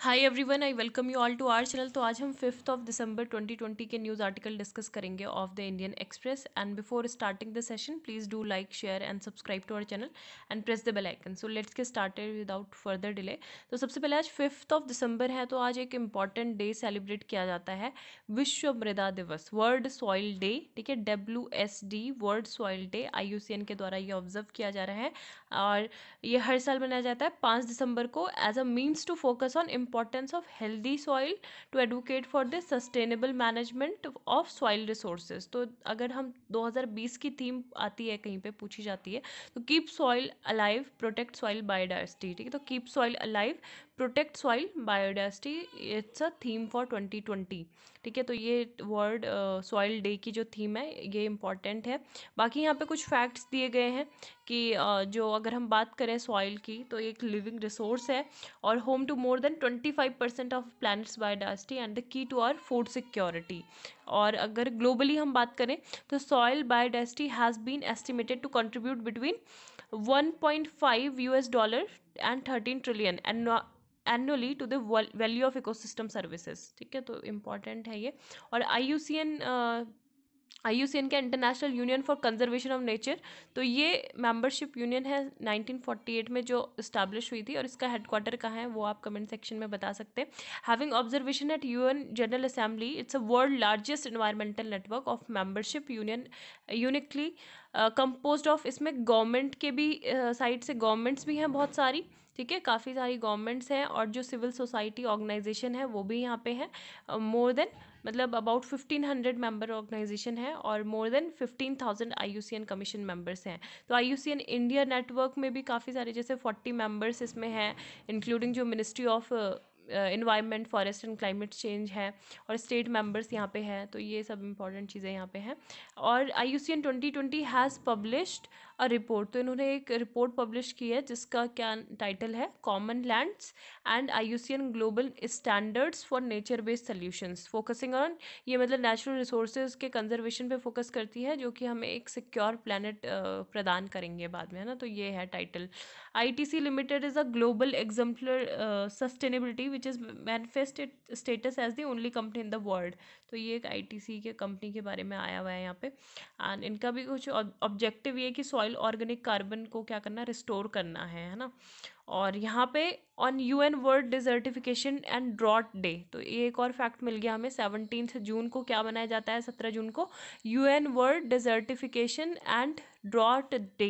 Hi everyone I welcome you all to our channel तो आज हम फिफ्थ ऑफ दिसंबर 2020 के न्यूज़ आर्टिकल डिस्कस करेंगे of the Indian Express and before starting the session please do like share and subscribe to our channel and press the bell icon so let's get started without further delay तो सबसे पहले आज fifth of दिसंबर है तो आज एक important day celebrate किया जाता है विश्व मृदा दिवस वर्ल्ड सॉइल डे ठीक है W S D world soil day I U C N के द्वारा ये ऑब्जर्व किया जा रहा है और ये हर साल मनाया जाता है पाँच दिसंबर को as a means to focus on importance of healthy soil to advocate for the sustainable management of soil resources तो अगर हम 2020 की थीम आती है कहीं पे पूछी जाती है तो keep soil alive protect soil biodiversity ठीक है तो keep soil alive protect soil biodiversity it's a theme for 2020 ठीक है तो ये वर्ल्ड सॉइल डे की जो थीम है ये इम्पॉर्टेंट है बाकी यहाँ पे कुछ फैक्ट्स दिए गए हैं कि uh, जो अगर हम बात करें सॉइल की तो एक लिविंग रिसोर्स है और home to more than 25 percent of planet's biodiversity and the key to our food security और अगर ग्लोबली हम बात करें तो soil biodiversity has been estimated to contribute between U S dollar and thirteen trillion and annually to the value of ecosystem services ठीक है तो important है ये और I U C N I U C N का international union for conservation of nature तो ये membership union है नाइनटीन फोर्टी एट में जो इस्टेब्लिश हुई थी और इसका हेडक्वार्टर कहाँ है वो आप कमेंट सेक्शन में बता सकते हैं having observation at U N general assembly it's a world largest environmental network of membership union uniquely compose of इसमें गवर्नमेंट के भी साइड uh, से गवर्नमेंट्स भी हैं बहुत सारी ठीक है काफ़ी सारी गवर्नमेंट्स हैं और जो सिविल सोसाइटी ऑर्गेनाइजेशन है वो भी यहाँ पे है मोर देन मतलब about fifteen hundred member organization है और more than fifteen thousand I U C N commission members हैं तो I U C N India network में भी काफ़ी सारे जैसे फोर्टी मेम्बर्स इसमें हैं इंक्लूडिंग जो ministry of environment forest and climate change है और स्टेट मेंबर्स यहाँ पे हैं तो ये सब इंपॉर्टेंट चीज़ें यहाँ पे हैं और I U C N twenty twenty has published a report तो इन्होंने एक रिपोर्ट पब्लिश की है जिसका क्या टाइटल है common lands and I global standards for nature based solutions focusing on ये मतलब नेचुरल रिसोर्सेज के कंजर्वेशन पे फोकस करती है जो कि हमें एक सिक्योर प्लानट प्रदान करेंगे बाद में है ना तो ये है title C limited is a global exemplar sustainability which is manifested status as the only company in the world तो ये एक सी के कंपनी के बारे में आया हुआ है यहाँ पे एंड इनका भी कुछ ऑब्जेक्टिव ये कि सॉइल सॉइल ऑर्गेनिक कार्बन को क्या करना रिस्टोर करना है है ना और यहाँ पे on U N world desertification and drought day तो ये एक और फैक्ट मिल गया हमें सेवनटीन जून को क्या बनाया जाता है सत्रह जून को U N world desertification and drought day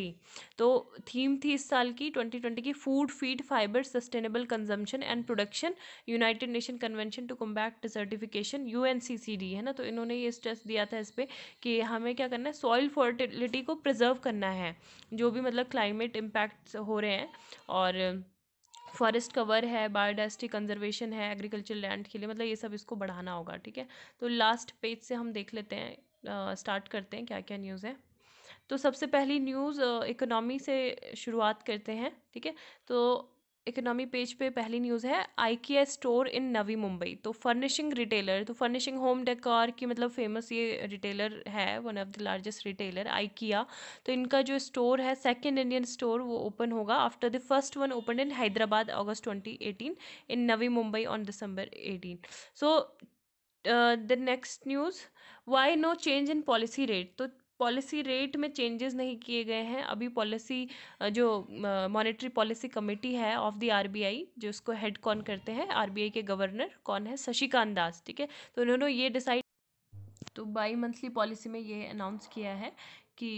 तो थीम थी इस साल की ट्वेंटी ट्वेंटी की food feed fibre sustainable consumption and production United Nation convention to combat certification यू है ना तो इन्होंने ये स्ट्रेस दिया था इस पर कि हमें क्या करना है सॉइल फर्टिलिटी को प्रिजर्व करना है जो भी मतलब क्लाइमेट इम्पैक्ट हो रहे हैं और फॉरेस्ट कवर है बायोडाइवर्सिटी कंजर्वेशन है एग्रीकल्चर लैंड के लिए मतलब ये सब इसको बढ़ाना होगा ठीक है तो लास्ट पेज से हम देख लेते हैं स्टार्ट करते हैं क्या क्या न्यूज़ है तो सबसे पहली न्यूज़ इकोनॉमी से शुरुआत करते हैं ठीक है तो इकोनॉमी पेज पे पहली न्यूज़ है IKEA store in Navi Mumbai तो फर्निशिंग रिटेलर तो फर्निशिंग होम डेकोर की मतलब फेमस ये रिटेलर है one of the largest retailer आई तो इनका जो स्टोर है सेकेंड इंडियन स्टोर वो ओपन होगा after the first one open in Hyderabad August 2018 in Navi Mumbai on December 18 so the next news why no change in policy rate तो policy rate में changes नहीं किए गए हैं अभी पॉलिसी जो मॉनेटरी पॉलिसी कमेटी है ऑफ दी आरबीआई जो उसको हेड कौन करते हैं आरबीआई के गवर्नर कौन है शशिकांत दास ठीक है तो उन्होंने ये डिसाइड तो बाई मंथली पॉलिसी में ये अनाउंस किया है कि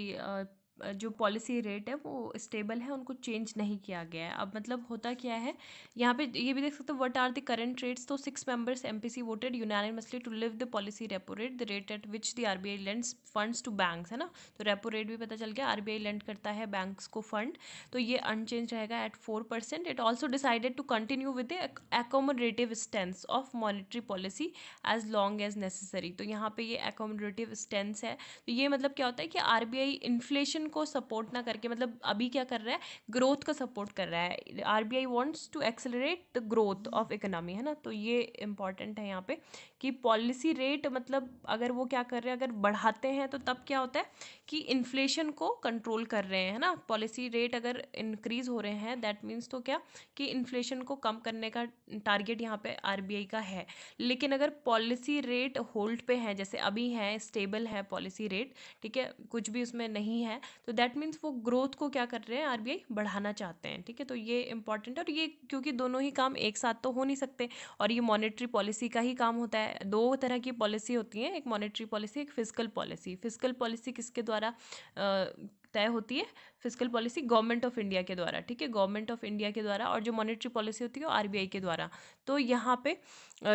जो पॉलिसी रेट है वो स्टेबल है उनको चेंज नहीं किया गया है अब मतलब होता क्या है यहाँ पे ये भी देख सकते हो what are the current rates तो six members MPC voted unanimously to leave the policy repo rate the rate at which the RBI lends funds to banks है ना तो रेपो रेट भी पता चल गया आरबीआई लेंड करता है बैंक्स को फंड तो ये अनचेंज रहेगा at four percent it also decided to continue with accommodative stance of monetary policy as long as necessary तो यहाँ पे ये एकोमोडेटिव स्टेंस है तो ये मतलब क्या होता है कि आर इन्फ्लेशन को सपोर्ट ना करके मतलब अभी क्या कर रहा है ग्रोथ का सपोर्ट कर रहा है R B I wants to accelerate the growth of economy है ना तो ये इंपॉर्टेंट है यहाँ पे कि पॉलिसी रेट मतलब अगर वो क्या कर रहे हैं अगर बढ़ाते हैं तो तब क्या होता है कि इन्फ्लेशन को कंट्रोल कर रहे हैं ना पॉलिसी रेट अगर इंक्रीज हो रहे हैं दैट मीन्स तो क्या कि इन्फ्लेशन को कम करने का टारगेट यहाँ पे आर का है लेकिन अगर पॉलिसी रेट होल्ड पे है जैसे अभी है स्टेबल है पॉलिसी रेट ठीक है कुछ भी उसमें नहीं है तो दैट मीन्स वो ग्रोथ को क्या कर रहे हैं आर बढ़ाना चाहते हैं ठीक है तो ये इंपॉर्टेंट है और ये क्योंकि दोनों ही काम एक साथ तो हो नहीं सकते और ये मॉनिटरी पॉलिसी का ही काम होता है दो तरह की पॉलिसी होती हैं एक मॉनिटरी पॉलिसी एक फिजिकल पॉलिसी फिजिकल पॉलिसी किसके द्वारा तय होती है physical policy government of India के द्वारा ठीक है गवर्नमेंट ऑफ इंडिया के द्वारा और जो मॉनेटरी पॉलिसी होती है वो आरबीआई के द्वारा तो यहाँ पे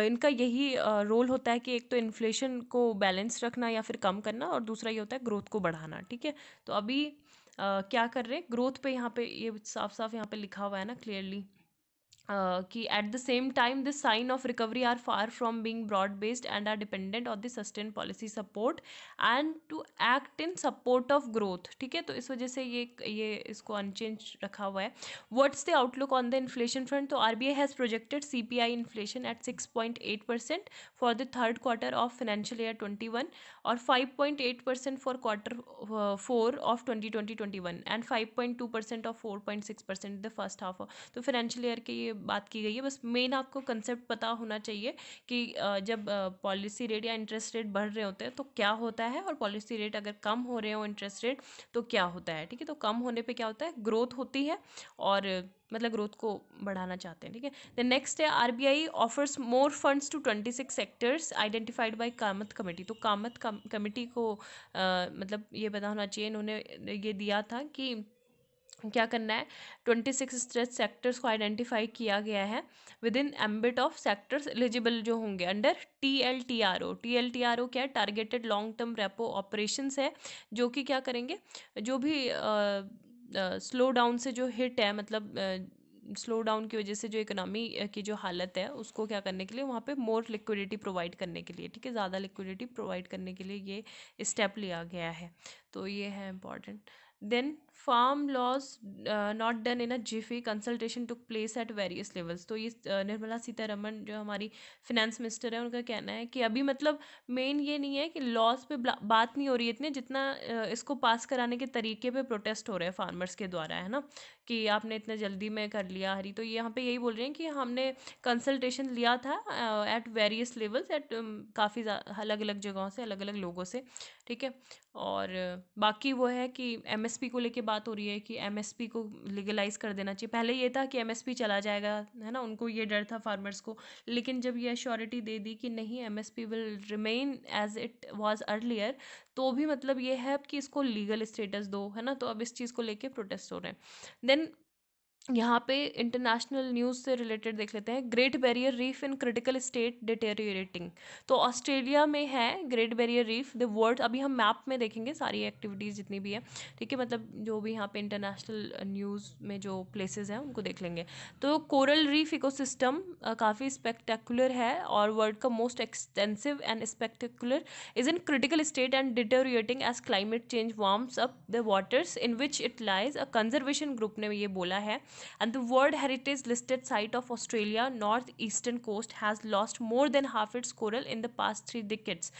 इनका यही रोल होता है कि एक तो इन्फ्लेशन को बैलेंस रखना या फिर कम करना और दूसरा ये होता है ग्रोथ को बढ़ाना ठीक है तो अभी आ, क्या कर रहे हैं ग्रोथ पे यहाँ पे ये साफ साफ यहाँ पे लिखा हुआ है ना क्लियरली Uh, कि at the same time this sign of recovery are far from being broad based and are dependent on the sustained policy support and to act in support of growth ठीक है तो इस वजह से ये ये इसको अनचेंज रखा हुआ है what's the outlook on the inflation front तो R B I has projected C P I inflation at six point eight percent for the third quarter of financial year twenty one और five point eight percent for quarter four of twenty twenty twenty one and five point two percent of four point six percent the first half तो financial year के ये बात की गई है बस main आपको कंसेप्ट पता होना चाहिए कि जब पॉलिसी रेट या इंटरेस्ट रेट बढ़ रहे होते हैं तो क्या होता है और पॉलिसी रेट अगर कम हो रहे हो इंटरेस्ट रेट तो क्या होता है ठीक है तो कम होने पर क्या होता है ग्रोथ होती है और मतलब ग्रोथ को बढ़ाना चाहते हैं ठीक है द नेक्स्ट है R B I offers more funds to twenty six sectors identified by Kamath committee तो कामत कमेटी को आ, मतलब ये पता होना चाहिए इन्होंने ये दिया था कि क्या करना है ट्वेंटी सिक्स स्ट्रेस सेक्टर्स को आइडेंटिफाई किया गया है within ambit of sectors eligible जो होंगे under T L T R O T L T R O क्या है targeted long term repo operation है जो कि क्या करेंगे जो भी स्लो uh, डाउन uh, से जो हिट है मतलब uh, स्लो डाउन की वजह से जो इकोनॉमी की जो हालत है उसको क्या करने के लिए वहाँ पे मोर लिक्विडिटी प्रोवाइड करने के लिए ठीक है ज़्यादा लिक्विडिटी प्रोवाइड करने के लिए ये स्टेप लिया गया है तो ये है important then farm laws not done in a a consultation took place at various levels तो ये uh, निर्मला सीतारमन जो हमारी फिनेंस मिनिस्टर है उनका कहना है कि अभी मतलब मेन ये नहीं है कि लॉस पे बात नहीं हो रही है इतने जितना uh, इसको पास कराने के तरीके पे प्रोटेस्ट हो रहे हैं फार्मर्स के द्वारा है ना कि आपने इतना जल्दी में कर लिया हरी तो यहाँ पे यही बोल रहे हैं कि हमने कंसल्टेशन लिया था एट वेरियस लेवल्स एट काफ़ी अलग अलग जगहों से अलग अलग लोगों से ठीक है और uh, बाकी वो है कि एमएसपी को लेके बात हो रही है कि एमएसपी को लीगलाइज कर देना चाहिए पहले ये था कि एमएसपी चला जाएगा है ना उनको ये डर था फार्मर्स को लेकिन जब ये अश्योरिटी दे दी कि नहीं MSP will remain as it was earlier तो भी मतलब ये है कि इसको लीगल स्टेटस दो है ना तो अब इस चीज़ को लेके प्रोटेस्ट हो रहे हैं देन यहाँ पे इंटरनेशनल न्यूज़ से रिलेटेड देख लेते हैं great barrier reef in critical state deteriorating तो ऑस्ट्रेलिया में है great barrier reef the world अभी हम मैप में देखेंगे सारी एक्टिविटीज़ जितनी भी है ठीक है मतलब जो भी यहाँ पे इंटरनेशनल न्यूज़ में जो प्लेसेस हैं उनको देख लेंगे तो कोरल रीफ इकोसिस्टम काफ़ी स्पेक्टेकुलर है और वर्ल्ड का most extensive and spectacular is in critical state and deteriorating as climate change warms up the waters in which it lies a conservation group ने ये बोला है and the World Heritage listed site of Australia north eastern coast has lost more than half its coral in the past three decades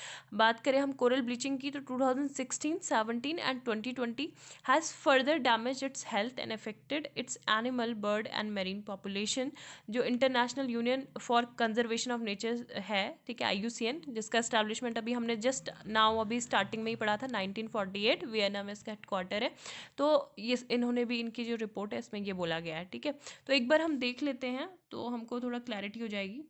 baat kare hum coral bleaching ki to 2016, 17 and 2020 has further damaged its health and affected its animal, bird and marine population jo international union for conservation of nature hai theek hai iucn jiska establishment abhi humne just now abhi starting mein hi padha tha 1948 vienna mein iska headquarter hai to ye inhone bhi inki jo report hai isme ye bola गया है ठीक है तो एक बार हम देख लेते हैं तो हमको थोड़ा क्लैरिटी हो जाएगी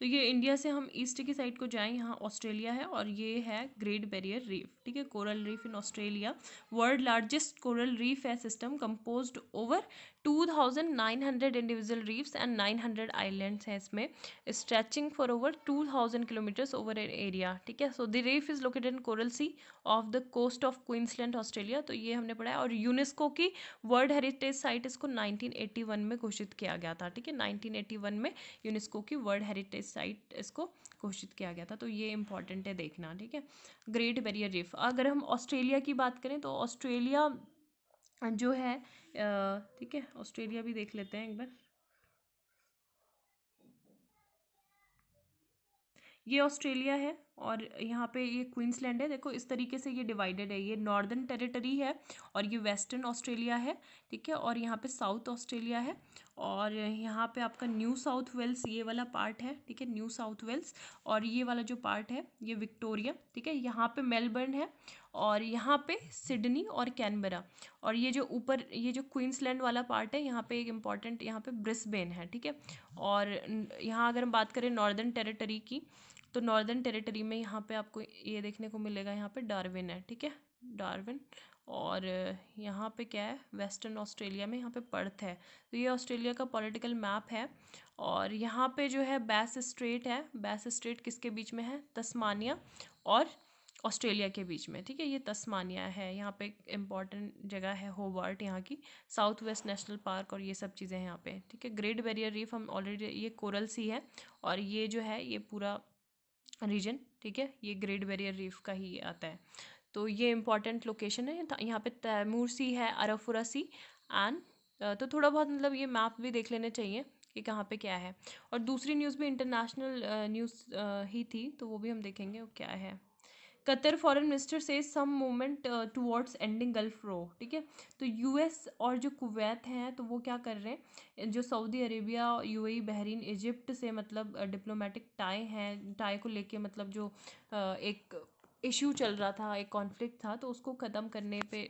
तो ये इंडिया से हम ईस्ट की साइड को जाएं यहाँ ऑस्ट्रेलिया है और ये है ग्रेट बैरियर रीफ ठीक है coral reef in Australia world largest coral reef है system composed over 2,900 individual reefs and 900 islands हैं इसमें stretching for over 2,000 kilometres over an area ठीक है so the reef is located in coral sea off the coast of Queensland Australia तो ये हमने पढ़ा है और यूनेस्को की वर्ल्ड हेरिटेज साइट इसको 1981 में घोषित किया गया था ठीक है 1981 में यूनेस्को की वर्ल्ड हेरिटेज साइट इसको घोषित किया गया था तो ये इंपॉर्टेंट है देखना ठीक है ग्रेट बैरियर रीफ अगर हम ऑस्ट्रेलिया की बात करें तो ऑस्ट्रेलिया जो है ठीक है ऑस्ट्रेलिया भी देख लेते हैं एक बार ये ऑस्ट्रेलिया है और यहाँ पे ये क्वींसलैंड है देखो इस तरीके से ये डिवाइडेड है ये नॉर्दर्न टेरिटरी है और ये वेस्टर्न ऑस्ट्रेलिया है ठीक है और यहाँ पे साउथ ऑस्ट्रेलिया है और यहाँ पे आपका न्यू साउथ वेल्स ये वाला पार्ट है ठीक है न्यू साउथ वेल्स और ये वाला जो पार्ट है ये विक्टोरिया ठीक है यहाँ पे मेलबर्न है और यहाँ पे सिडनी और कैनबरा और ये जो ऊपर ये जो क्वींसलैंड वाला पार्ट है यहाँ पे एक इम्पॉर्टेंट यहाँ पे ब्रिस्बेन है ठीक है और यहाँ अगर हम बात करें नॉर्दर्न टेरिटरी की तो नॉर्दर्न टेरिटरी में यहाँ पे आपको ये देखने को मिलेगा यहाँ पे डार्विन है ठीक है डार्विन और यहाँ पे क्या है वेस्टर्न ऑस्ट्रेलिया में यहाँ पे पर्थ है तो ये ऑस्ट्रेलिया का पॉलिटिकल मैप है और यहाँ पे जो है बैस स्ट्रेट है बैस स्ट्रेट किसके बीच में है तस्मानिया और ऑस्ट्रेलिया के बीच में ठीक है ये तस्मानिया है यहाँ पे एक इम्पॉर्टेंट जगह है होबर्ट यहाँ की साउथ वेस्ट नेशनल पार्क और ये सब चीज़ें हैं यहाँ पे ठीक है ग्रेट बैरियर रीफ हम ऑलरेडी ये कोरल सी है और ये जो है ये पूरा रीजन ठीक है ये ग्रेट बैरियर रीफ का ही आता है तो ये इंपॉर्टेंट लोकेशन है यहाँ पे तैमूर सी है अरफुरा सी एंड तो थोड़ा बहुत मतलब ये मैप भी देख लेने चाहिए कि कहाँ पे क्या है और दूसरी न्यूज़ भी इंटरनेशनल न्यूज़ ही थी तो वो भी हम देखेंगे वो क्या है कतर फॉरेन मिनिस्टर से some moment towards ending gulf row ठीक है तो यूएस और जो कुवैत हैं तो वो क्या कर रहे हैं जो Saudi Arabia UAE Bahrain Egypt से मतलब डिप्लोमेटिक uh, टाई हैं टाई को लेके मतलब जो uh, एक इशू चल रहा था एक कॉन्फ्लिक्ट था तो उसको ख़त्म करने पे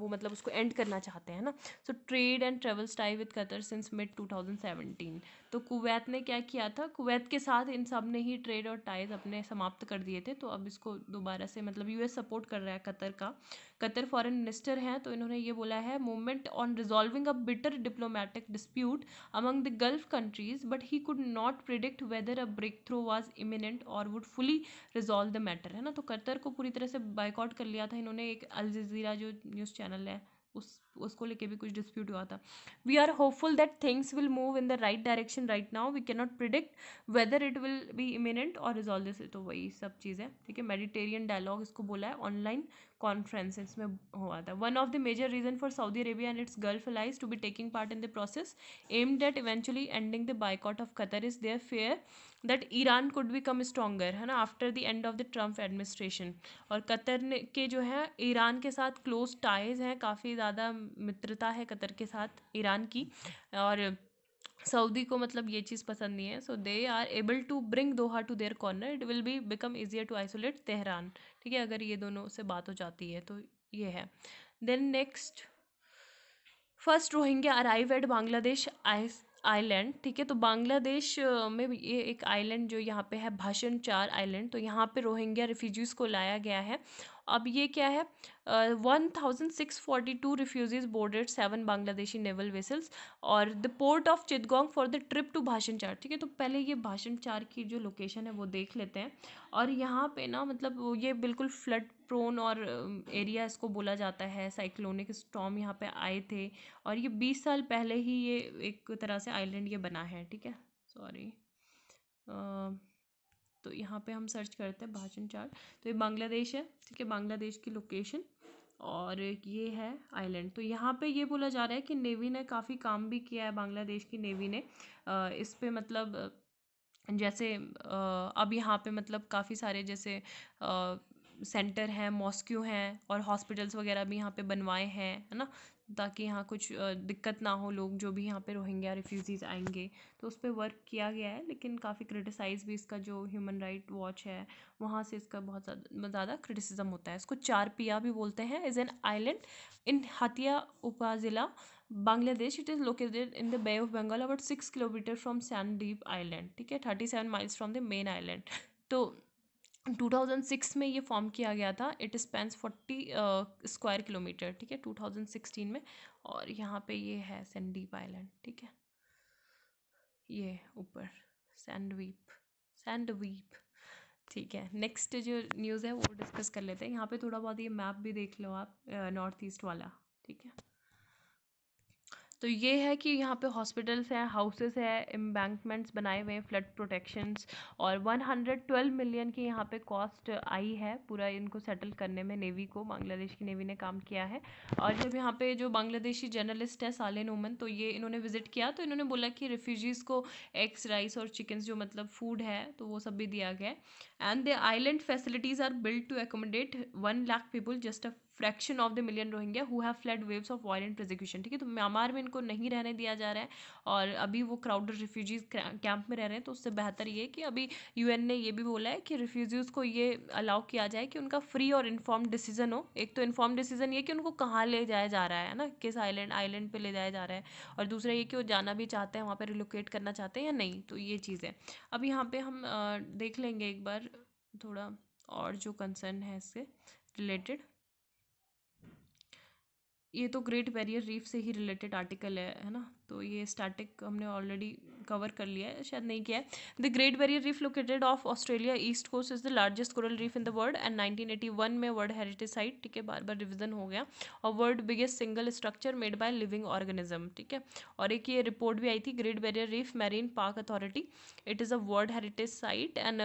वो मतलब उसको एंड करना चाहते हैं ना so trade and travels tie with Qatar since mid two thousand seventeen तो कुवैत ने क्या किया था कुवैत के साथ इन सब ने ही ट्रेड और टाइज अपने समाप्त कर दिए थे तो अब इसको दोबारा से मतलब यूएस सपोर्ट कर रहा है कतर का कतर फॉरेन मिनिस्टर हैं तो इन्होंने ये बोला है movement on resolving a bitter diplomatic dispute among the gulf countries but he could not predict whether a breakthrough was imminent or would fully resolve the matter है ना तो Qatar को पूरी तरह से बाइकआउट कर लिया था इन्होंने एक अल जजीरा जो न्यूज़ चैनल है उस उसको लेके भी कुछ डिस्प्यूट हुआ था we are hopeful that things will move in the right direction right now we can not predict whether it will be imminent or resolve this तो वही सब चीज़ है ठीक है मेडिटेरियन डायलॉग इसको बोला है ऑनलाइन कॉन्फ्रेंसेस में हुआ था one of the major reason for Saudi Arabia and its gulf allies to be taking part in the process aimed at eventually ending the boycott of Qatar is their fear that Iran could come stronger है ना after the end of the Trump administration और Qatar ने के जो है Iran के साथ close ties हैं काफ़ी ज़्यादा मित्रता है कतर के साथ ईरान की और सऊदी को मतलब ये चीज़ पसंद नहीं है so they are able to bring Doha to their corner it will be become easier to isolate Tehran ठीक है अगर ये दोनों से बात हो जाती है तो ये है then next first Rohingya arrive at Bangladesh island ठीक है तो बांग्लादेश में ये एक आइलैंड जो यहाँ पे है भाषण चार आइलैंड तो यहाँ पे रोहिंग्या रिफ्यूजीज़ को लाया गया है अब ये क्या है one thousand six forty two refugees boarded seven Bangladeshi naval vessels और the port of Chittagong for the trip to Bhasan Char ठीक है तो पहले ये भाषण चार की जो लोकेशन है वो देख लेते हैं और यहाँ पे ना मतलब ये बिल्कुल फ्लड प्रोन और एरिया इसको बोला जाता है साइक्लोनिक स्टॉम यहाँ पे आए थे और ये बीस साल पहले ही ये एक तरह से आइलैंड ये बना है ठीक है सॉरी तो यहाँ पे हम सर्च करते हैं भाषण चार्ट तो ये बांग्लादेश है ठीक है बांग्लादेश की लोकेशन और ये है आइलैंड तो यहाँ पे ये बोला जा रहा है कि नेवी ने काफ़ी काम भी किया है बांग्लादेश की नेवी ने इस पर मतलब जैसे अब यहाँ पे मतलब काफ़ी सारे जैसे सेंटर हैं मॉस्क्यू हैं और हॉस्पिटल्स वगैरह भी यहाँ पे बनवाए हैं है ना ताकि यहाँ कुछ दिक्कत ना हो लोग जो भी यहाँ पे रोहिंग्या रिफ्यूज़ीज़ आएंगे तो उस पर वर्क किया गया है लेकिन काफ़ी क्रिटिसाइज़ भी इसका जो ह्यूमन राइट वॉच है वहाँ से इसका बहुत ज़्यादा क्रिटिसिज्म होता है इसको चार पिया भी बोलते हैं is an island in Hatiya upazila Bangladesh it is located in the bay of Bengal about six kilometre from Sandwip island ठीक है thirty seven miles from the main island तो टू थाउजेंड सिक्स में ये फॉर्म किया गया था it spans forty square kilometre ठीक है टू थाउजेंड सिक्सटीन में और यहाँ पे ये है सैंडीप आइलैंड ठीक है ये ऊपर सैंडवीप सैंडवीप ठीक है नेक्स्ट जो न्यूज़ है वो डिस्कस कर लेते हैं यहाँ पे थोड़ा बहुत ये मैप भी देख लो आप नॉर्थ uh, ईस्ट वाला ठीक है तो ये है कि यहाँ पे हॉस्पिटल्स हैं हाउसेस हैं एम्बैंकमेंट्स बनाए हुए हैं फ्लड प्रोटेक्शंस और 112 मिलियन की यहाँ पे कॉस्ट आई है पूरा इनको सेटल करने में नेवी को बांग्लादेश की नेवी ने काम किया है और जब यहाँ पे जो बांग्लादेशी जर्नलिस्ट हैं सालिन उमन तो ये इन्होंने विजिट किया तो इन्होंने बोला कि रेफ्यूजीज़ को एग्स राइस और चिकन्स जो मतलब फूड है तो वो सब भी दिया गया and the island facilities are build to accommodate one lakh people just a fraction of the million Rohingya who have fled waves of violent prosecution ठीक है तो म्यांमार में इनको नहीं रहने दिया जा रहा है और अभी वो क्राउडेड रिफ्यूजीज कैंप में रह रहे हैं तो उससे बेहतर ये कि अभी एन ने ये भी बोला है कि रिफ्यूजीज़ को ये अलाउ किया जाए कि उनका फ्री और इन्फॉर्म डिसीजन हो एक तो इन्फॉर्म डिसीजन ये कि उनको कहाँ ले जाया जा रहा है ना किस आइलैंड आइलैंड पर ले जाया जा रहा है और दूसरा ये कि वो जाना भी चाहते हैं वहाँ पर रिलोकेट करना चाहते हैं या नहीं तो ये चीज़ है अब यहाँ पर हम देख लेंगे एक बार थोड़ा और जो कंसर्न है इससे रिलेटेड ये तो ग्रेट बैरियर रीफ से ही रिलेटेड आर्टिकल है है ना तो ये स्टैटिक हमने ऑलरेडी कवर कर लिया है शायद नहीं किया है the great barrier reef located off Australia east coast is the largest coral reef in the world and 1981 में वर्ल्ड हेरिटेज साइट ठीक है बार बार रिविजन हो गया और world biggest single structure made by living organism ठीक है और एक ये रिपोर्ट भी आई थी great barrier reef marine park authority it is a world heritage site and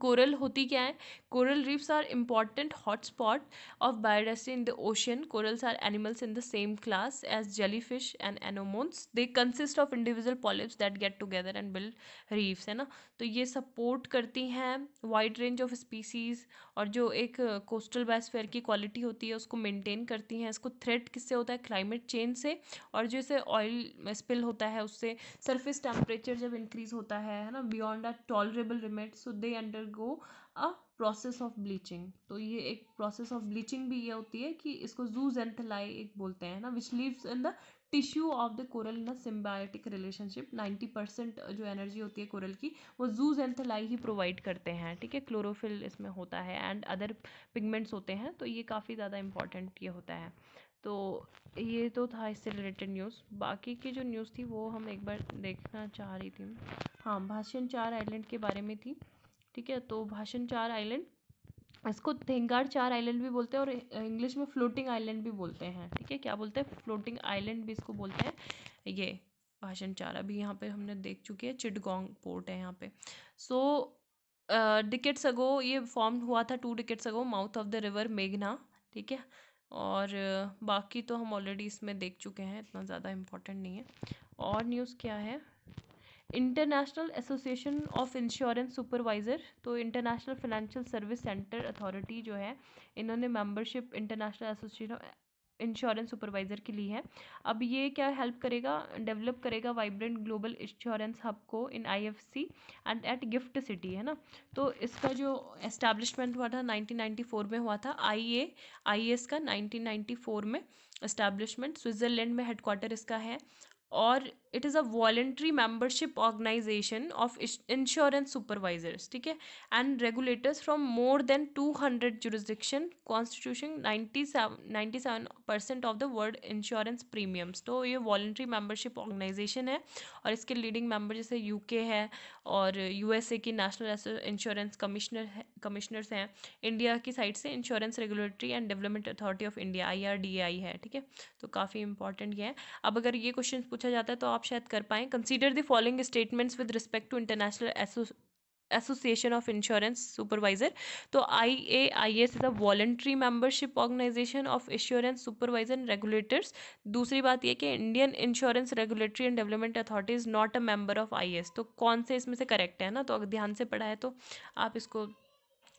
coral होती क्या है coral reefs are important hotspot of biodiversity in the ocean corals are animals in the same class as jellyfish and anemones they consist of individual polyps that get together and build reefs है ना तो ये support करती हैं wide range of species और जो एक coastal uh, biosphere की क्वालिटी होती है उसको मेनटेन करती हैं इसको थ्रेट किससे होता है क्लाइमेट चेंज से और जो इसे ऑयल स्पिल होता है उससे सर्फिस टेम्परेचर जब इंक्रीज होता है ना beyond our tolerable limit so they under undergo a process of bleaching तो ये एक प्रोसेस ऑफ ब्लीचिंग भी ये होती है कि इसको जूजेंथलाई एक बोलते हैं ना which lives in the tissue of the coral in symbiotic relationship 90 percent जो एनर्जी होती है कोरल की वो जूजेंथलाई ही प्रोवाइड करते हैं ठीक है क्लोरोफिल इसमें होता है एंड अदर पिगमेंट्स होते हैं तो ये काफ़ी ज़्यादा इंपॉर्टेंट ये होता है तो ये तो था इससे रिलेटेड न्यूज़ बाकी की जो न्यूज़ थी वो हम एक बार देखना चाह रही थी हाँ भाषण चार आइलैंड के बारे में थी ठीक है तो भाषण चार आइलैंड इसको थेंगार चार आइलैंड भी बोलते हैं और इंग्लिश में फ्लोटिंग आइलैंड भी बोलते हैं ठीक है क्या बोलते हैं फ्लोटिंग आइलैंड भी इसको बोलते हैं ये भाषण चार अभी यहाँ पे हमने देख चुके हैं चिटगोंग पोर्ट है यहाँ पे सो डिकेट्स अगो ये फॉर्म हुआ था two decades ago mouth of the river मेघना ठीक है और बाकी तो हम ऑलरेडी इसमें देख चुके हैं इतना ज़्यादा इम्पोर्टेंट नहीं है और न्यूज़ क्या है international association of insurance supervisor तो international financial service centre authority जो है इन्होंने membership international association insurance supervisor की ली है अब ये क्या हेल्प करेगा डेवलप करेगा वाइब्रेंट ग्लोबल इंश्योरेंस हब को in IFSC and at GIFT City है ना तो इसका जो एस्टैब्लिशमेंट हुआ था 1994 में हुआ था आईए आईएएस का 1994 में एस्टैब्लिशमेंट स्विट्ज़रलैंड में हेडक्वार्टर इसका है और it is a voluntary membership organisation of insurance supervisors ठीक है and regulators from more than two hundred jurisdiction constitution ninety ninety seven percent of the world insurance premiums तो ये वॉलेंट्री मेंबरशिप ऑर्गेनाइजेशन है और इसके लीडिंग मेंबर जैसे के है और ए की नेशनल इंश्योरेंस कमिश्नर कमिश्नर्स हैं इंडिया की साइड से insurance regulatory and development authority of India आई है ठीक है तो काफ़ी इंपॉर्टेंट ये है अब अगर ये क्वेश्चन पूछा जाता है तो आप शायद कर पाएं consider the following statements with respect to international association of insurance supervisor तो I A I S is a voluntary membership organisation of insurance supervisor and regulators दूसरी बात यह कि Indian insurance regulatory and development authority is not a member of I S तो कौन से इसमें से करेक्ट है ना तो अगर ध्यान से पढ़ा है तो आप इसको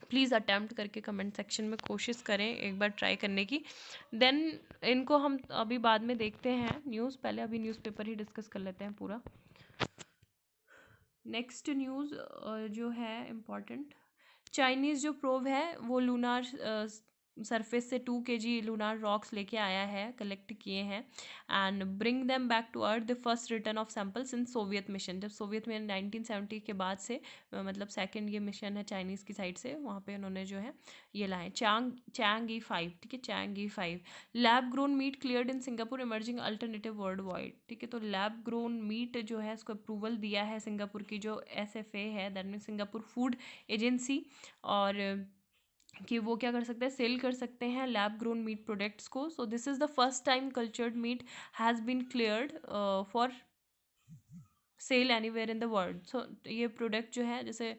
प्लीज़ अटैम्प्ट करके कमेंट सेक्शन में कोशिश करें एक बार ट्राई करने की देन इनको हम अभी बाद में देखते हैं न्यूज़ पहले अभी न्यूज़पेपर ही डिस्कस कर लेते हैं पूरा नेक्स्ट न्यूज़ जो है इम्पॉर्टेंट चाइनीज़ जो प्रोब है वो लूनार सरफेस से टू के जी लूनार रॉक्स लेके आया है कलेक्ट किए हैं and bring them back to earth the first return of samples in Soviet mission जब सोवियत में सेवेंटी के बाद से मतलब सेकेंड ये मिशन है चाइनीज़ की साइड से वहाँ पे उन्होंने जो है ये लाए चांग चैंग ई फाइव ठीक है Chang'e five lab grown meat cleared in Singapore emerging alternative world wide ठीक है तो लैब ग्रोन मीट जो है इसको अप्रूवल दिया है सिंगापुर की जो एस है that mean Singapore food agency और कि वो क्या कर सकते हैं सेल कर सकते हैं लैब ग्रोन मीट प्रोडक्ट्स को so this is the first time cultured meat has been cleared for sale anywhere in the world so ये प्रोडक्ट जो है जैसे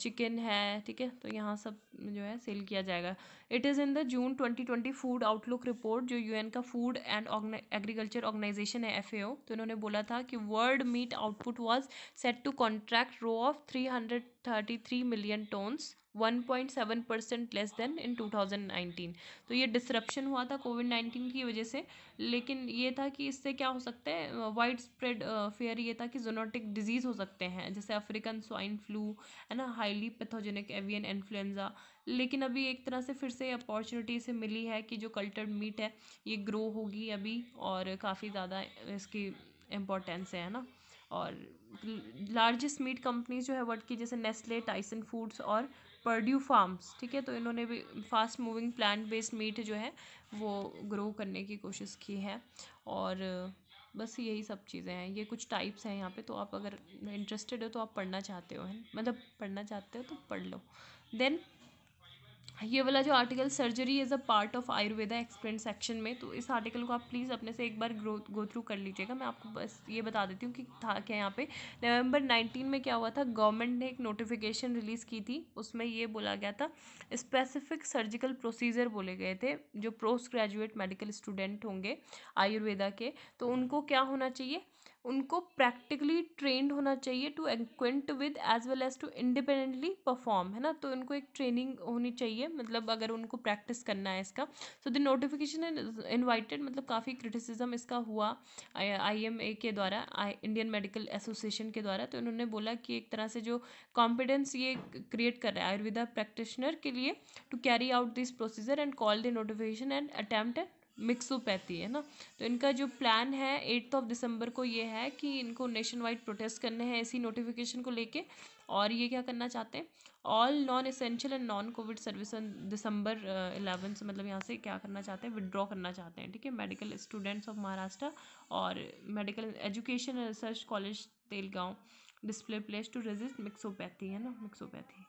चिकन uh, है ठीक है तो यहाँ सब जो है सेल किया जाएगा it is in the June 2020 food outlook report जो यूएन का फूड एंड एग्रीकल्चर ऑर्गेनाइजेशन है एफ तो इन्होंने बोला था कि world meat output was set to contract row of 333 million tonnes 1.7 percent less than in 2019 तो ये डिसरप्शन हुआ था कोविड 19 की वजह से लेकिन ये था कि इससे क्या हो सकता है वाइड स्प्रेड फेयर ये था कि जोनोटिक डिजीज़ हो सकते हैं जैसे अफ्रीकन स्वाइन फ्लू है ना हाईली पैथोजेनिक एवियन इन्फ्लुएंजा लेकिन अभी एक तरह से फिर से अपॉर्चुनिटी से मिली है कि जो कल्टर्ड मीट है ये ग्रो होगी अभी और काफ़ी ज़्यादा इसकी इम्पोर्टेंस है ना और लार्जेस्ट मीट कंपनीज जो है वर्ल्ड की जैसे नेस्ले टाइसन फूड्स और पर्ड्यू फार्म्स ठीक है तो इन्होंने भी fast moving plant based meat जो है वो ग्रो करने की कोशिश की है और बस यही सब चीज़ें हैं ये कुछ टाइप्स हैं यहाँ पे तो आप अगर इंटरेस्टेड हो तो आप पढ़ना चाहते हो है मतलब पढ़ना चाहते हो तो पढ़ लो देन ये वाला जो article surgery is a part of Ayurveda explain section में तो इस आर्टिकल को आप प्लीज़ अपने से एक बार ग्रो गो थ्रू कर लीजिएगा मैं आपको बस ये बता देती हूँ कि था क्या यहाँ पे नवंबर 19 में क्या हुआ था गवर्नमेंट ने एक नोटिफिकेशन रिलीज़ की थी उसमें ये बोला गया था स्पेसिफिक सर्जिकल प्रोसीजर बोले गए थे जो पोस्ट ग्रेजुएट मेडिकल स्टूडेंट होंगे आयुर्वेदा के तो उनको क्या होना चाहिए उनको प्रैक्टिकली ट्रेंड होना चाहिए to acquaint with as well as to independently perform है ना तो इनको एक ट्रेनिंग होनी चाहिए मतलब अगर उनको प्रैक्टिस करना है इसका सो द नोटिफिकेशन इन्वाइटेड मतलब काफ़ी क्रिटिसिज्म इसका हुआ आई एम ए के द्वारा इंडियन मेडिकल एसोसिएशन के द्वारा तो इन्होंने बोला कि एक तरह से जो कॉम्पिडेंस ये क्रिएट कर रहा है आयुर्वेदा प्रैक्टिशनर के लिए to carry out this procedure and call the notification and attempt mixopathy है ना तो इनका जो प्लान है एट्थ ऑफ दिसंबर को ये है कि इनको नेशन वाइड प्रोटेस्ट करने हैं इसी नोटिफिकेशन को लेके और ये क्या करना चाहते हैं all non essential and non covid service December eleven से मतलब यहाँ से क्या करना चाहते हैं विदड्रॉ करना चाहते हैं ठीक है मेडिकल स्टूडेंट्स ऑफ महाराष्ट्र और medical education research college Talegaon display place to resist mixopathy है ना mixopathy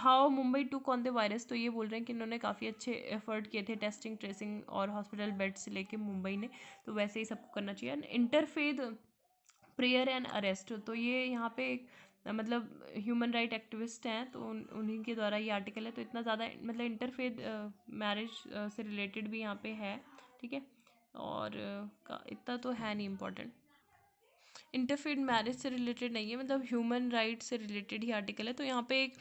how Mumbai to con the virus तो ये बोल रहे हैं कि इन्होंने काफ़ी अच्छे एफर्ट किए थे टेस्टिंग ट्रेसिंग और हॉस्पिटल बेड से लेके मुंबई ने तो वैसे ही सबको करना चाहिए and interfaith prayer and arrest तो ये यहाँ पे एक मतलब ह्यूमन राइट एक्टिविस्ट हैं तो उन उन्हीं के द्वारा ये आर्टिकल है तो इतना ज़्यादा मतलब इंटरफेद मैरिज से रिलेटेड भी यहाँ पे है ठीक है और इतना तो है नहीं इम्पोर्टेंट इंटरफेड मैरिज से रिलेटेड नहीं है मतलब ह्यूमन राइट से रिलेटेड ही आर्टिकल है तो यहाँ पे एक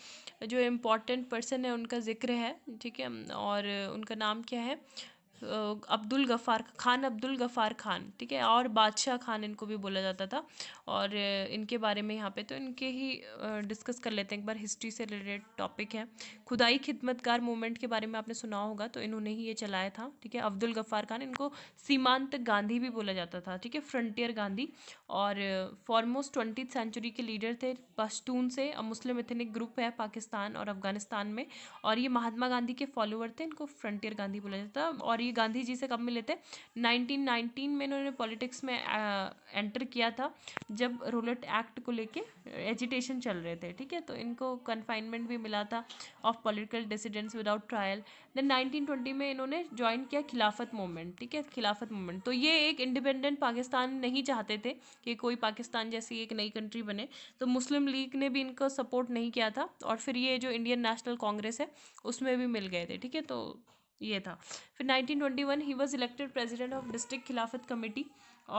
जो इम्पोर्टेंट पर्सन है उनका जिक्र है ठीक है और उनका नाम क्या है अब्दुल गफ़ार खान अब्दुल गफ़ार खान ठीक है और बादशाह खान इनको भी बोला जाता था और इनके बारे में यहाँ पे तो इनके ही डिस्कस कर लेते हैं एक बार हिस्ट्री से रिलेटेड टॉपिक है खुदाई खिदमतगार मूवमेंट के बारे में आपने सुना होगा तो इन्होंने ही ये चलाया था ठीक है अब्दुल गफ़ार खान इनको सीमांत गांधी भी बोला जाता था ठीक है फ्रंटियर गांधी और फॉरमोस्ट ट्वेंटी सेंचुरी के लीडर थे पश्तून से मुस्लिम इथनिक ग्रुप है पाकिस्तान और अफगानिस्तान में और ये महात्मा गांधी के फॉलोअर थे इनको फ्रंटियर गांधी बोला जाता और ये ये गांधी जी से कब मिले थे 1919 में इन्होंने पॉलिटिक्स में एंटर किया था जब रोलट एक्ट को लेके एजिटेशन चल रहे थे ठीक है तो इनको कन्फाइनमेंट भी मिला था of political dissidents without trial then 1920 में इन्होंने ज्वाइन किया खिलाफत मूवमेंट ठीक है खिलाफत मूवमेंट तो ये एक इंडिपेंडेंट पाकिस्तान नहीं चाहते थे कि कोई पाकिस्तान जैसी एक नई कंट्री बने तो मुस्लिम लीग ने भी इनको सपोर्ट नहीं किया था और फिर ये जो इंडियन नेशनल कांग्रेस है उसमें भी मिल गए थे ठीक है तो ये था फिर 1921 he was elected president of district Khilafat committee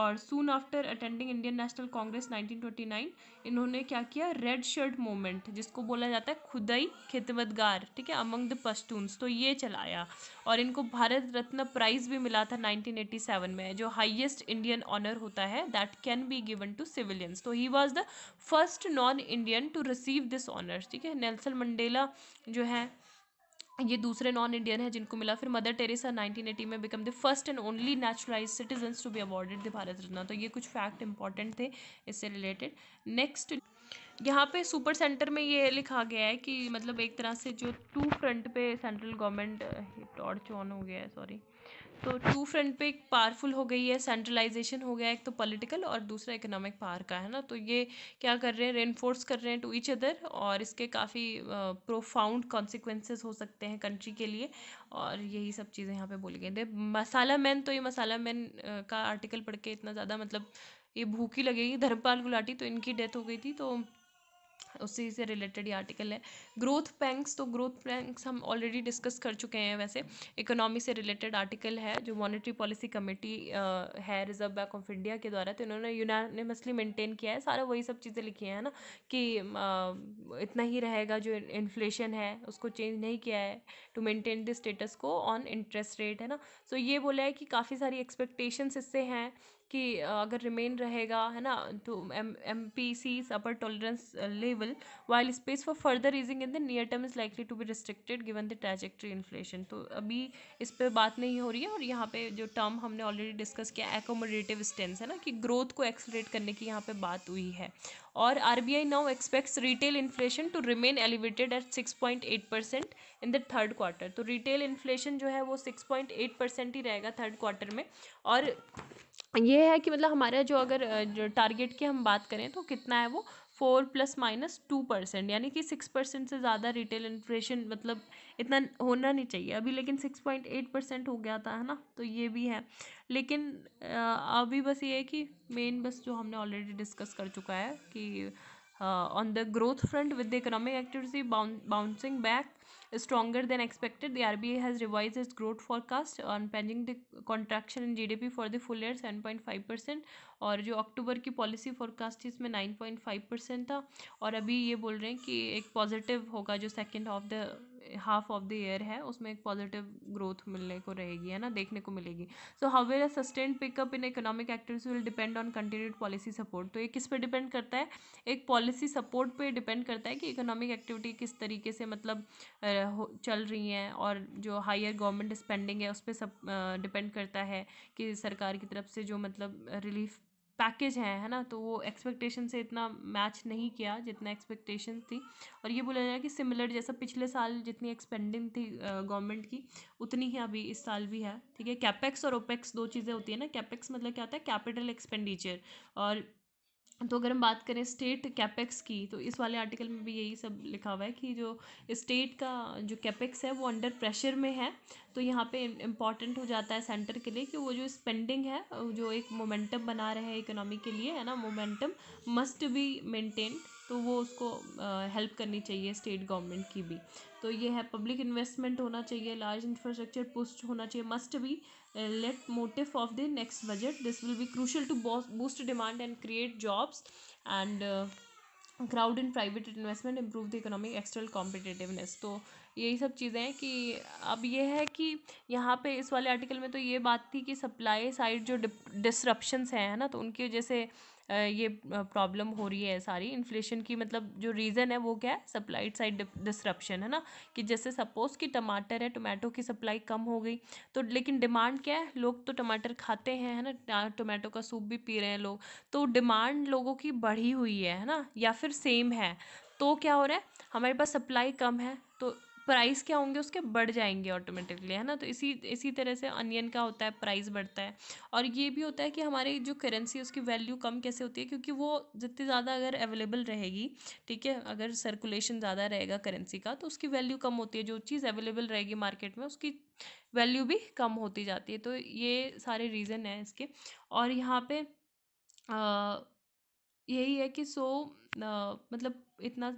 और soon after attending Indian national Congress 1929 इन्होंने क्या किया रेड शर्ट मूवमेंट जिसको बोला जाता है खुदाई खिदमतगार ठीक है अमंग द पश्तूनस तो ये चलाया और इनको भारत रत्न प्राइज़ भी मिला था 1987 में जो हाइएस्ट इंडियन ऑनर होता है that can be given to civilians तो he was the first non Indian to receive this honour ठीक है नेल्सन मंडेला जो है ये दूसरे नॉन इंडियन हैं जिनको मिला फिर मदर टेरेसा 1980 में become the first and only naturalise citizen to be awarded the Bharat Ratna तो ये कुछ फैक्ट इंपॉर्टेंट थे इससे रिलेटेड नेक्स्ट यहाँ पे सुपर सेंटर में ये लिखा गया है कि मतलब एक तरह से जो टू फ्रंट पे सेंट्रल गवर्नमेंट टॉर्च ऑन हो गया है सॉरी तो टू फ्रंट पे एक पावरफुल हो गई है सेंट्रलाइजेशन हो गया एक तो पॉलिटिकल और दूसरा इकोनॉमिक पावर का है ना तो ये क्या कर रहे हैं रेनफोर्स कर रहे हैं टू ईच अदर और इसके काफ़ी प्रोफाउंड कॉन्सिक्वेंसेज हो सकते हैं कंट्री के लिए और यही सब चीज़ें यहाँ पे बोली गई थे मसाला मैन तो ये मसाला मैन का आर्टिकल पढ़ के इतना ज़्यादा मतलब ये भूखी लगेगी धर्मपाल गुलाटी तो इनकी डेथ हो गई थी तो उसी से रिलेटेड ये आर्टिकल है ग्रोथ पैंक्स तो ग्रोथ पैंक्स हम ऑलरेडी डिस्कस कर चुके हैं वैसे इकोनॉमी से रिलेटेड आर्टिकल है जो मॉनेटरी पॉलिसी कमेटी है रिजर्व बैंक ऑफ इंडिया के द्वारा तो इन्होंने यूनानिमसली मेंटेन किया है सारा वही सब चीज़ें लिखी हैं ना कि uh, इतना ही रहेगा जो इन्फ्लेशन है उसको चेंज नहीं किया है to maintain the status quo on interest rate है ना सो so ये बोला है कि काफ़ी सारी एक्सपेक्टेशंस इससे हैं कि अगर रिमेन रहेगा है ना to M M P C's upper tolerance level while space for further raising in the near term is likely to be restricted given the trajectory inflation तो अभी इस पर बात नहीं हो रही है और यहाँ पे जो टर्म हमने ऑलरेडी डिस्कस किया एकोमोडेटिव स्टेंस है ना कि ग्रोथ को एक्सलेट करने की यहाँ पे बात हुई है और R B I now expects retail inflation to remain elevated at six point eight percent in the third quarter तो रिटेल इन्फ्लेशन जो है वो सिक्स पॉइंट एट परसेंट ही रहेगा थर्ड क्वार्टर में और ये है कि मतलब हमारा जो अगर जो टारगेट की हम बात करें तो कितना है वो four plus minus two percent यानी कि सिक्स परसेंट से ज़्यादा रिटेल इन्फ्लेशन मतलब इतना होना नहीं चाहिए अभी लेकिन सिक्स पॉइंट एट परसेंट हो गया था है ना तो ये भी है लेकिन अभी बस ये है कि मेन बस जो हमने ऑलरेडी डिस्कस कर चुका है कि on the growth front with the economic activity bouncing back stronger than expected. The RBI has revised its growth forecast on pending the contraction in GDP for the full year 7.5 percent और जो अक्टूबर की policy forecast थी इसमें 9.5 percent था और अभी ये बोल रहे हैं कि एक पॉजिटिव होगा जो second of the half of the year है उसमें एक पॉजिटिव ग्रोथ मिलने को रहेगी है ना देखने को मिलेगी so how where sustain pickup in economic activities will depend on continued policy support तो ये किस पे डिपेंड करता है एक पॉलिसी सपोर्ट पे डिपेंड करता है कि इकोनॉमिक एक्टिविटी किस तरीके से मतलब चल रही हैं और जो हायर गवर्नमेंट स्पेंडिंग है उस पर सब डिपेंड करता है कि सरकार की तरफ से जो मतलब रिलीफ पैकेज हैं है ना तो वो एक्सपेक्टेशन से इतना मैच नहीं किया जितना एक्सपेक्टेशन थी और ये बोला जाए कि सिमिलर जैसा पिछले साल जितनी एक्सपेंडिंग थी गवर्नमेंट की उतनी ही अभी इस साल भी है ठीक है कैपेक्स और ओपेक्स दो चीज़ें होती है ना कैपेक्स मतलब क्या होता है कैपिटल एक्सपेंडिचर और तो अगर हम बात करें स्टेट कैपेक्स की तो इस वाले आर्टिकल में भी यही सब लिखा हुआ है कि जो स्टेट का जो कैपेक्स है वो अंडर प्रेशर में है तो यहाँ पे इम्पॉर्टेंट हो जाता है सेंटर के लिए कि वो जो स्पेंडिंग है जो एक मोमेंटम बना रहे हैं इकोनॉमी के लिए है ना मोमेंटम मस्ट बी मेंटेन तो वो उसको हेल्प uh, करनी चाहिए स्टेट गवर्नमेंट की भी तो ये है पब्लिक इन्वेस्टमेंट होना चाहिए लार्ज इंफ्रास्ट्रक्चर पुस्ट होना चाहिए मस्ट भी leitmotif of the next budget this will be crucial to boost demand and create jobs and crowd in private investment improve the economic external competitiveness तो यही सब चीज़ें हैं कि अब ये है कि यहाँ पे इस वाले आर्टिकल में तो ये बात थी कि सप्लाई साइड जो डिसरप्शंस हैं है ना तो उनकी वजह से ये प्रॉब्लम हो रही है सारी इन्फ्लेशन की मतलब जो रीज़न है वो क्या है सप्लाई साइड डिस्ट्रप्शन है ना कि जैसे सपोज़ कि टमाटर है टोमेटो की सप्लाई कम हो गई तो लेकिन डिमांड क्या है लोग तो टमाटर खाते हैं है ना टोमेटो का सूप भी पी रहे हैं लोग तो डिमांड लोगों की बढ़ी हुई है है ना या फिर सेम है तो क्या हो रहा है हमारे पास सप्लाई कम है तो प्राइस क्या होंगे उसके बढ़ जाएंगे ऑटोमेटिकली है ना तो इसी इसी तरह से अनियन का होता है प्राइस बढ़ता है और ये भी होता है कि हमारे जो करेंसी है उसकी वैल्यू कम कैसे होती है क्योंकि वो जितनी ज़्यादा अगर अवेलेबल रहेगी ठीक है अगर सर्कुलेशन ज़्यादा रहेगा करेंसी का तो उसकी वैल्यू कम होती है जो चीज़ अवेलेबल रहेगी मार्केट में उसकी वैल्यू भी कम होती जाती है तो ये सारे रीज़न हैं इसके और यहाँ पर यही है कि सो आ, मतलब इतना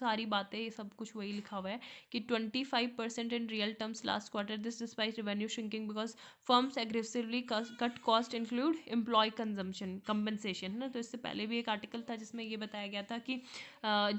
सारी बातें ये सब कुछ वही लिखा हुआ है कि twenty five percent in real terms last quarter this despite revenue shrinking because firms aggressively cut cost include employ consumption compensation है ना तो इससे पहले भी एक आर्टिकल था जिसमें ये बताया गया था कि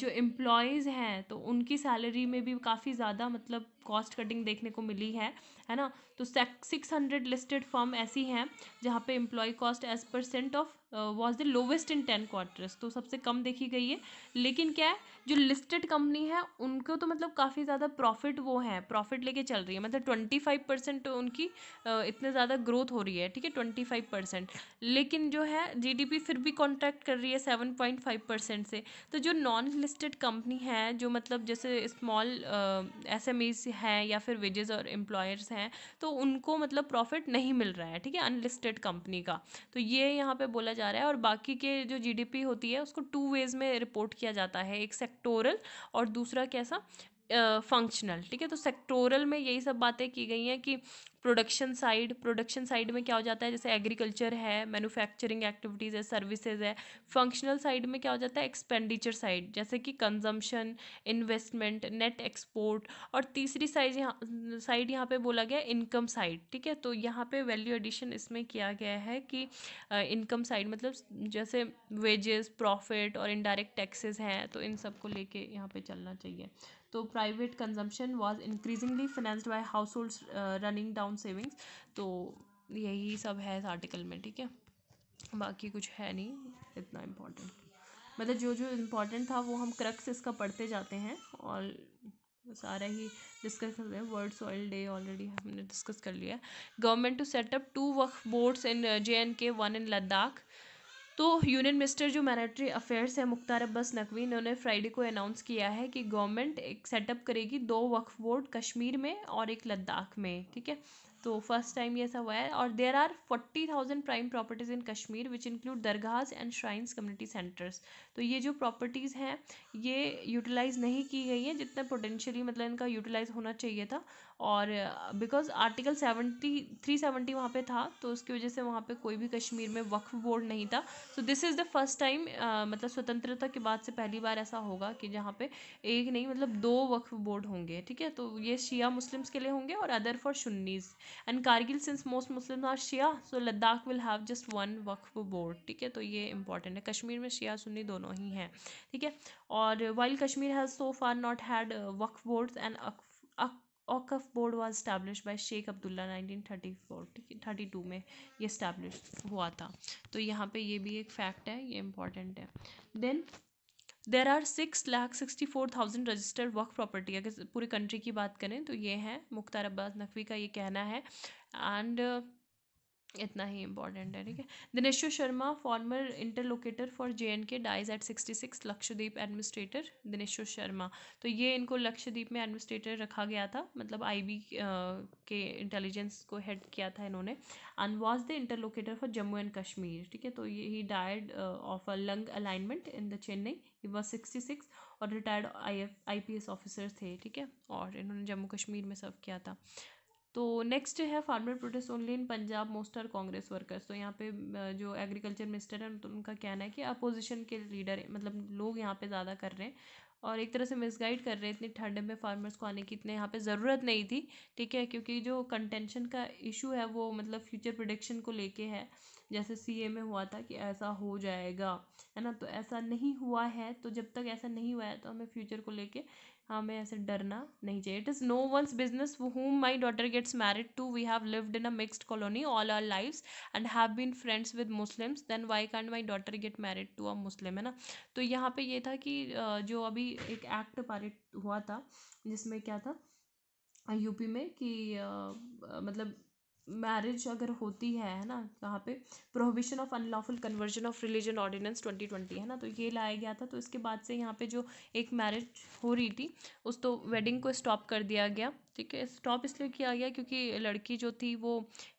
जो एम्प्लॉयज़ हैं तो उनकी सैलरी में भी काफ़ी ज़्यादा मतलब कॉस्ट कटिंग देखने को मिली है है ना तो सिक्स हंड्रेड लिस्टेड फर्म ऐसी हैं जहाँ पे employ cost as percent of was the lowest in ten quarters तो सबसे कम देखी गई है लेकिन क्या है जो लिस्टेड कंपनी है उनको तो मतलब काफ़ी ज़्यादा प्रॉफिट वो है प्रॉफिट लेके चल रही है मतलब ट्वेंटी फाइव परसेंट उनकी uh, इतने ज़्यादा ग्रोथ हो रही है ठीक है ट्वेंटी फाइव परसेंट लेकिन जो है पी फिर भी कॉन्ट्रैक्ट कर रही है सेवन पॉइंट फाइव परसेंट से तो जो नॉन लिस्टेड कंपनी है जो मतलब जैसे स्मॉल एस एम ईज हैं या फिर वेजेस और एम्प्लॉयर्स हैं तो उनको मतलब प्रॉफिट नहीं मिल रहा है ठीक है अनलिस्टेड कंपनी का तो ये यहाँ पे बोला जा रहा है और बाकी के जो जीडीपी होती है उसको टू वेज में रिपोर्ट किया जाता है एक सेक्टोरल और दूसरा कैसा फंक्शनल ठीक है तो सेक्टोरल में यही सब बातें की गई हैं कि प्रोडक्शन साइड प्रोडक्शन साइड में क्या हो जाता है जैसे एग्रीकल्चर है मैन्युफैक्चरिंग एक्टिविटीज़ है सर्विसेज है फंक्शनल साइड में क्या हो जाता है एक्सपेंडिचर साइड जैसे कि कंजम्पशन इन्वेस्टमेंट नेट एक्सपोर्ट और तीसरी साइज यहाँ साइड यहाँ पे बोला गया इनकम साइड ठीक है तो यहाँ पे वैल्यू एडिशन इसमें किया गया है कि इनकम साइड मतलब जैसे वेजेस प्रॉफिट और इनडायरेक्ट टैक्सेस हैं तो इन सबको लेके यहाँ पे चलना चाहिए तो private consumption was increasingly financed by household running down account savings तो यही सब है इस आर्टिकल में ठीक है बाकी कुछ है नहीं इतना इम्पोर्टेंट मतलब जो जो इम्पोर्टेंट था वो हम क्रक्स इसका पढ़ते जाते हैं और सारा ही डिस्कस कर रहे हैं वर्ल्ड सॉइल डे ऑलरेडी हमने डिस्कस कर लिया है गवर्नमेंट टू सेटअप टू वर्क boards in J and K one in Ladakh तो यूनियन मिनिस्टर जो मैनेटरी अफेयर्स है मुख्तार अब्बास नकवी इन्होंने फ्राइडे को अनाउंस किया है कि गवर्नमेंट एक सेटअप करेगी दो वक्फ बोर्ड कश्मीर में और एक लद्दाख में ठीक है तो फर्स्ट टाइम ये ऐसा हुआ है और there are forty thousand prime properties in Kashmir which include dargahs and shrines community centres तो ये जो प्रॉपर्टीज़ हैं ये यूटिलाइज़ नहीं की गई हैं जितना पोटेंशियली मतलब इनका यूटिलाइज़ होना चाहिए था और because article seventy three seventy वहाँ पर था तो उसकी वजह से वहाँ पर कोई भी कश्मीर में वक्फ बोर्ड नहीं था so this is the first time मतलब स्वतंत्रता के बाद से पहली बार ऐसा होगा कि जहाँ पे एक नहीं मतलब दो वक्फ बोर्ड होंगे ठीक है तो ये शिया मुस्लिम्स के लिए होंगे और other for Sunnis and Kargil since most Muslim are Shia so Ladakh will have just one Waqf board ठीक है तो ये इंपॉर्टेंट है कश्मीर में शिया सुन्नी दोनों ही हैं ठीक है और while Kashmir has so far not had Waqf boards and Auqaf board was establish by Sheikh Abdullah nineteen thirty four thirty two में ये इस्टेब्लिश हुआ था तो यहाँ पे ये भी एक फैक्ट है ये इम्पॉर्टेंट है then there are six lakh sixty four thousand registered वर्क प्रॉपर्टी अगर पूरी कंट्री की बात करें तो ये है मुख्तार अब्बास नकवी का ये कहना है एंड इतना ही इंपॉर्टेंट है ठीक है Dineshwar Sharma former interlocutor for J and K dies at sixty six Lakshadweep administrator Dineshwar Sharma तो ये इनको लक्षद्वीप में एडमिनिस्ट्रेटर रखा गया था मतलब आई बी के इंटेलिजेंस को हेड किया था इन्होंने an was the interlocutor for Jammu and Kashmir ठीक है तो ये he died of a lung ailment in the Chennai he was sixty six और retired I F I P S officer थे ठीक है और इन्होंने जम्मू कश्मीर में सर्व किया था तो नेक्स्ट है farmer protest only in Punjab most are Congress workers तो यहाँ पे जो एग्रीकल्चर मिनिस्टर हैं तो उनका कहना है कि अपोजिशन के लीडर मतलब लोग यहाँ पे ज़्यादा कर रहे हैं और एक तरह से मिसगाइड कर रहे हैं इतनी ठंड में फार्मर्स को आने की इतने यहाँ पे ज़रूरत नहीं थी ठीक है क्योंकि जो कंटेंशन का इशू है वो मतलब फ्यूचर प्रोडिक्शन को लेके है जैसे ए में हुआ था कि ऐसा हो जाएगा है ना तो ऐसा नहीं हुआ है तो जब तक ऐसा नहीं हुआ है तो हमें फ्यूचर को लेके हमें ऐसे डरना नहीं चाहिए it is no one's business whom my daughter gets married to we have lived in a mixed colony all our life and have been friends with Muslims then why can't my daughter get married to a Muslim है ना तो यहाँ पे ये था कि जो अभी एक एक्ट पारित हुआ था जिसमें क्या था यूपी में कि मतलब मैरिज अगर होती है है ना कहाँ पे prohibition of unlawful conversion of religion ordinance twenty twenty है ना तो ये लाया गया था तो इसके बाद से यहाँ पे जो एक मैरिज हो रही थी उस तो वेडिंग को स्टॉप कर दिया गया ठीक है स्टॉप इसलिए किया गया क्योंकि लड़की जो थी वो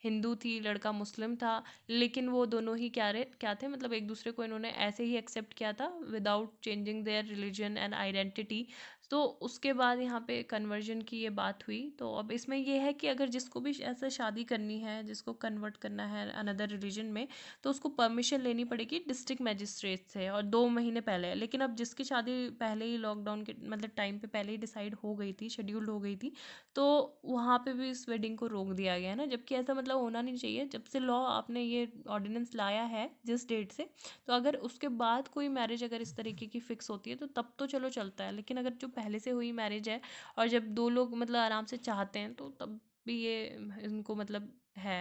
हिंदू थी लड़का मुस्लिम था लेकिन वो दोनों ही क्या रहे क्या थे मतलब एक दूसरे को इन्होंने ऐसे ही एक्सेप्ट किया था without changing their religion and identity तो उसके बाद यहाँ पे कन्वर्जन की ये बात हुई तो अब इसमें यह है कि अगर जिसको भी ऐसा शादी करनी है जिसको कन्वर्ट करना है अनदर रिलीजन में तो उसको परमिशन लेनी पड़ेगी डिस्ट्रिक्ट मजिस्ट्रेट से और दो महीने पहले लेकिन अब जिसकी शादी पहले ही लॉकडाउन के मतलब टाइम पे पहले ही डिसाइड हो गई थी शेड्यूल्ड हो गई थी तो वहाँ पर भी इस वेडिंग को रोक दिया गया है ना जबकि ऐसा मतलब होना नहीं चाहिए जब से लॉ आपने ये ऑर्डिनेंस लाया है जिस डेट से तो अगर उसके बाद कोई मैरिज अगर इस तरीके की फ़िक्स होती है तो तब तो चलो चलता है लेकिन अगर जो पहले से हुई मैरिज है और जब दो लोग मतलब आराम से चाहते हैं तो तब भी ये इनको मतलब है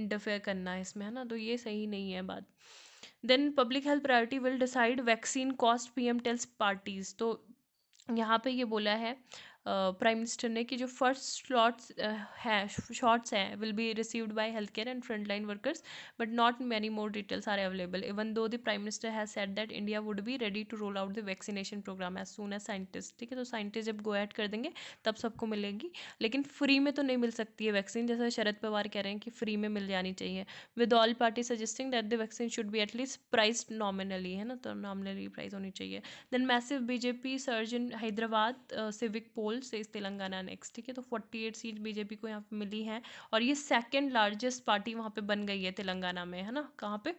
इंटरफेयर करना है इसमें है ना तो ये सही नहीं है बात then public health priority will decide vaccine cost entails parties तो यहाँ पे ये बोला है प्राइम मिनिस्टर ने कि जो फर्स्ट स्लॉट्स है शॉट्स हैं will be received by health care and frontline workers but not many more details are available even though the prime minister has said that India would be ready to roll out the vaccination programme as soon as scientist ठीक है तो scientist जब go ahead कर देंगे तब सबको मिलेगी लेकिन फ्री में तो नहीं मिल सकती है वैक्सीन जैसे शरद पवार कह रहे हैं कि फ्री में मिल जानी चाहिए with all party suggesting that the vaccine should be at least price nominally है ना तो नॉमिनली प्राइस होनी चाहिए then massive BJP surge in Hyderabad civic poll whole says Telangana next ठीक है तो 48 सीट बीजेपी को यहाँ पे मिली है और ये सेकेंड लार्जेस्ट पार्टी वहाँ पे बन गई है तेलंगाना में है ना कहाँ पे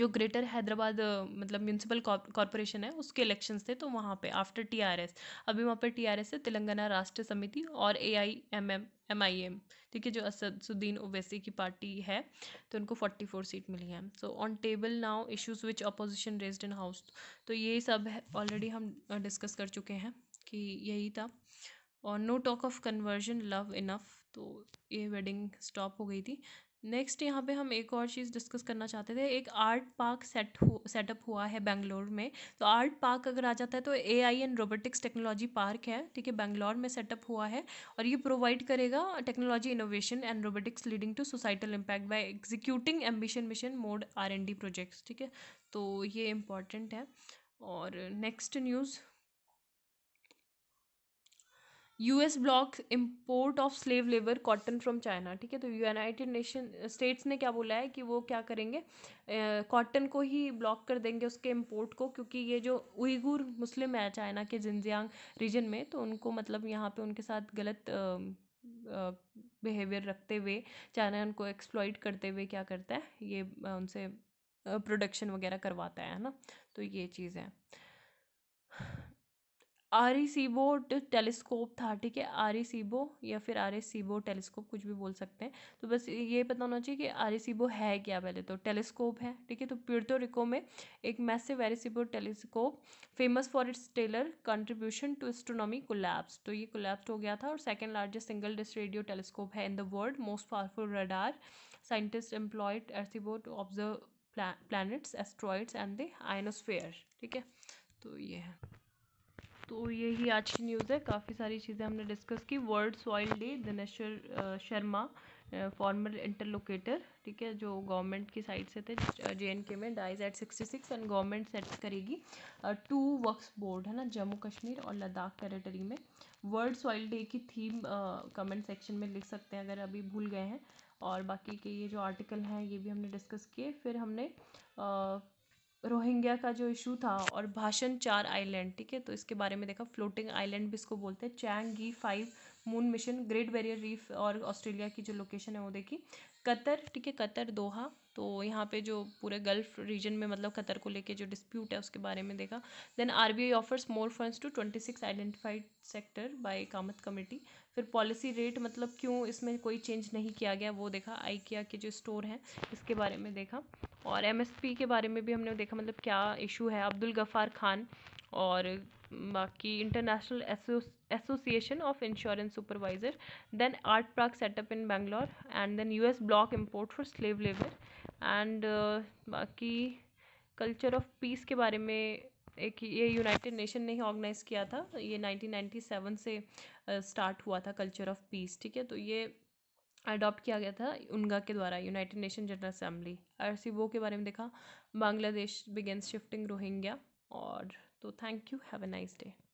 जो ग्रेटर हैदराबाद मतलब म्यूनसिपल कॉरपोरेशन है उसके इलेक्शंस थे तो वहाँ पे आफ्टर टीआरएस अभी वहाँ पे टीआरएस है तेलंगाना राष्ट्र समिति और एआईएमएम एमआईएम ठीक है जो असदुद्दीन ओवैसी की पार्टी है तो उनको 44 सीट मिली है so on table now issues which opposition raised in house तो ये सब ऑलरेडी हम डिस्कस कर चुके हैं कि यही था और no talk of conversion love enough तो ये वेडिंग स्टॉप हो गई थी नेक्स्ट यहाँ पे हम एक और चीज़ डिस्कस करना चाहते थे एक आर्ट पार्क सेट हो सेटअप हुआ है बेंगलोर में तो आर्ट पार्क अगर आ जाता है तो A I and robotics technology park है ठीक है बेंगलोर में सेटअप हुआ है और ये प्रोवाइड करेगा technology innovation and robotics leading to societal impact by executing ambition mission mode R and D projects ठीक है तो ये इम्पॉर्टेंट है और next news US block import of slave labour cotton from China ठीक है तो यूनाइटेड नेशन स्टेट्स ने क्या बोला है कि वो क्या करेंगे कॉटन uh, को ही ब्लॉक कर देंगे उसके इम्पोर्ट को क्योंकि ये जो उइगुर मुस्लिम है चाइना के जिनजियांग रीजन में तो उनको मतलब यहाँ पे उनके साथ गलत बिहेवियर um, uh, रखते हुए चाइना उनको एक्सप्लॉइट करते हुए क्या करता है ये uh, उनसे प्रोडक्शन वगैरह करवाता है ना तो ये चीज़ है आरिसीबो टेलीस्कोप था ठीक है सीबो या फिर आर सीबो टेलीस्कोप कुछ भी बोल सकते हैं तो बस ये पता होना चाहिए कि आर आरिसीबो है क्या पहले तो टेलीस्कोप है ठीक है तो पिर्तो रिको में एक massive Arecibo telescope famous for its stellar contribution to astronomy collapse तो ये कोलैप्स हो गया था और second largest single dish radio telescope है in the world most powerful radar scientist employed Arecibo to observe planets asteroids and the ionosphere ठीक है तो ये है तो ये आज की न्यूज़ है काफ़ी सारी चीज़ें हमने डिस्कस की world soil day Dineshwar Sharma former interlocutor ठीक है जो गवर्नमेंट की साइड से थे जे एंड के में dies at sixty six and government set करेगी टू वक्स बोर्ड है ना जम्मू कश्मीर और लद्दाख टेरिटरी में वर्ल्ड सॉइल डे की थीम कमेंट सेक्शन में लिख सकते हैं अगर अभी भूल गए हैं और बाकी के ये जो आर्टिकल हैं ये भी हमने डिस्कस किए फिर हमने आ, रोहिंग्या का जो इशू था और भाषण चार आइलैंड ठीक है तो इसके बारे में देखा फ्लोटिंग आइलैंड भी इसको बोलते हैं Chang'e five moon mission Great barrier Reef और ऑस्ट्रेलिया की जो लोकेशन है वो देखी कतर ठीक है कतर दोहा तो यहाँ पे जो पूरे गल्फ रीजन में मतलब कतर को लेके जो डिस्प्यूट है उसके बारे में देखा then R B I offers more funds to twenty six identified sector by Kamath committee फिर पॉलिसी रेट मतलब क्यों इसमें कोई चेंज नहीं किया गया वो देखा आइकिया के जो स्टोर हैं इसके बारे में देखा और एमएसपी के बारे में भी हमने देखा मतलब क्या इशू है अब्दुल गफ़ार खान और बाकी International association of insurance Supervisor then art park setup in Bangalore and then US block import for slave labour and बाकी कल्चर ऑफ पीस के बारे में एक ये यूनाइटेड नेशन ने ही ऑर्गेनाइज़ किया था ये 1997 से स्टार्ट हुआ था कल्चर ऑफ पीस ठीक है तो ये अडॉप्ट किया गया था उनगा के द्वारा यूनाइटेड नेशन जनरल असम्बली आर वो के बारे में देखा बांग्लादेश बिगेंस शिफ्टिंग रोहिंग्या और तो thank you have a nice day